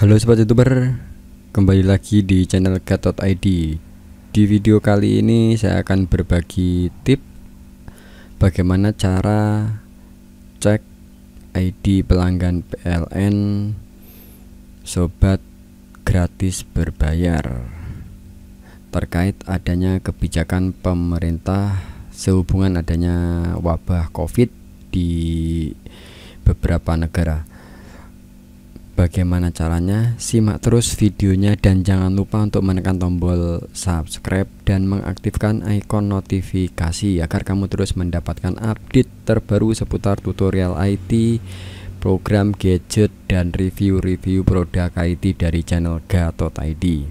Halo sobat youtuber, kembali lagi di channel Gatot ID. Di video kali ini saya akan berbagi tip bagaimana cara cek ID pelanggan PLN sobat gratis berbayar terkait adanya kebijakan pemerintah sehubungan adanya wabah Covid di beberapa negara bagaimana caranya, simak terus videonya dan jangan lupa untuk menekan tombol subscribe dan mengaktifkan ikon notifikasi agar kamu terus mendapatkan update terbaru seputar tutorial IT, program gadget, dan review-review produk IT dari channel Gatot ID.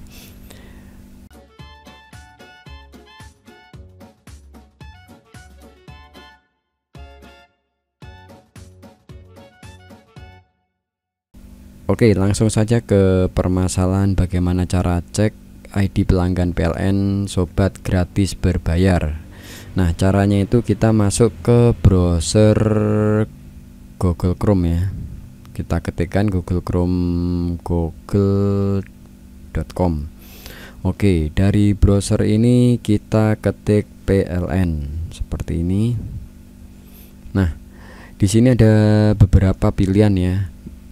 Oke, langsung saja ke permasalahan bagaimana cara cek ID pelanggan PLN sobat gratis berbayar. Nah, caranya itu kita masuk ke browser Google Chrome ya. Kita ketikkan Google Chrome google.com. Oke, dari browser ini kita ketik PLN seperti ini. Nah, di sini ada beberapa pilihan ya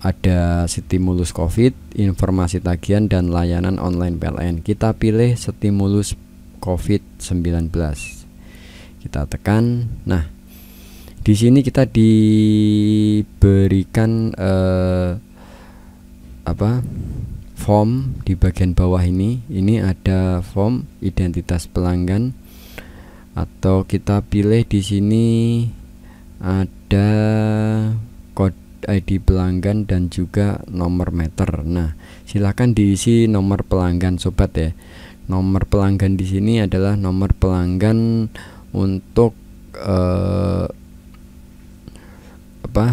ada stimulus COVID, informasi tagihan dan layanan online PLN. Kita pilih stimulus COVID-19. Kita tekan. Nah, di sini kita diberikan eh, apa? form di bagian bawah ini. Ini ada form identitas pelanggan atau kita pilih di sini ada ID pelanggan dan juga nomor meter. Nah, silakan diisi nomor pelanggan sobat ya. Nomor pelanggan di sini adalah nomor pelanggan untuk uh, apa?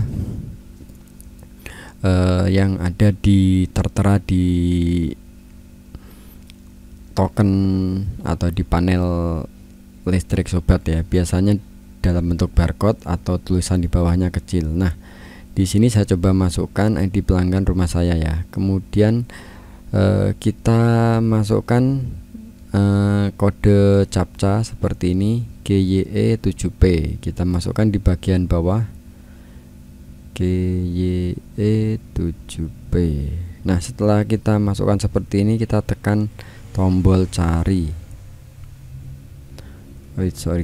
Uh, yang ada di tertera di token atau di panel listrik sobat ya. Biasanya dalam bentuk barcode atau tulisan di bawahnya kecil. Nah, di sini saya coba masukkan eh, ID pelanggan rumah saya ya. Kemudian eh, kita masukkan eh, kode CAPCA seperti ini GYE7P. Kita masukkan di bagian bawah GYE7P. Nah, setelah kita masukkan seperti ini kita tekan tombol cari wait sorry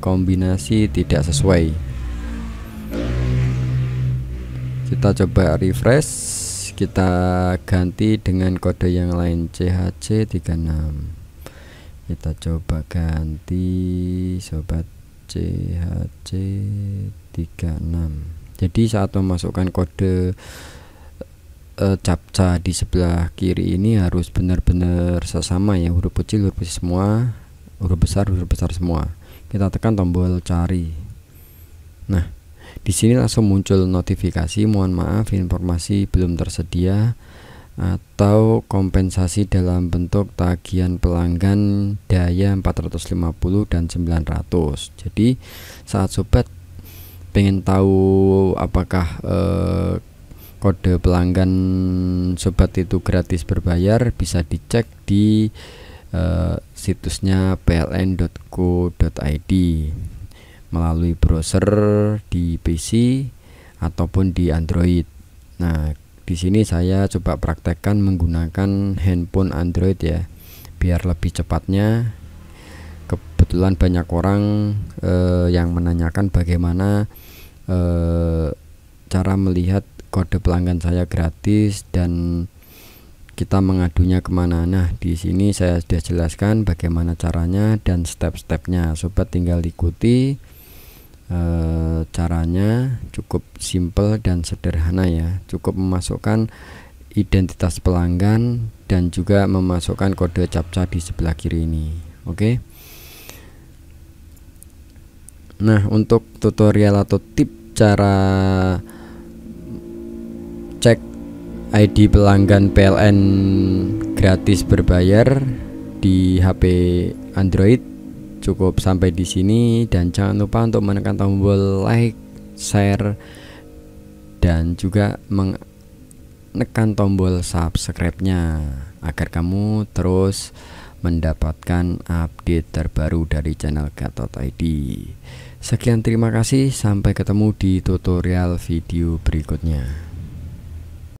kombinasi tidak sesuai kita coba refresh kita ganti dengan kode yang lain CHC36 kita coba ganti sobat CHC36 jadi saat memasukkan kode e, captcha di sebelah kiri ini harus benar-benar sesama ya huruf kecil huruf kecil semua huruf besar huruf besar semua kita tekan tombol cari nah di sini langsung muncul notifikasi mohon maaf informasi belum tersedia atau kompensasi dalam bentuk tagihan pelanggan daya 450 dan 900 jadi saat sobat pengen tahu apakah eh, kode pelanggan sobat itu gratis berbayar bisa dicek di eh, situsnya pln.co.id melalui browser di PC ataupun di Android. Nah, di sini saya coba praktekkan menggunakan handphone Android ya, biar lebih cepatnya. Kebetulan banyak orang eh, yang menanyakan bagaimana eh, cara melihat kode pelanggan saya gratis dan kita mengadunya kemana nah di sini saya sudah jelaskan bagaimana caranya dan step-stepnya sobat tinggal ikuti e, caranya cukup simple dan sederhana ya cukup memasukkan identitas pelanggan dan juga memasukkan kode captcha di sebelah kiri ini oke okay? nah untuk tutorial atau tip cara cek ID pelanggan PLN gratis berbayar di HP Android cukup sampai di sini dan jangan lupa untuk menekan tombol like, share dan juga menekan tombol subscribe-nya agar kamu terus mendapatkan update terbaru dari channel Gatot ID. Sekian terima kasih sampai ketemu di tutorial video berikutnya.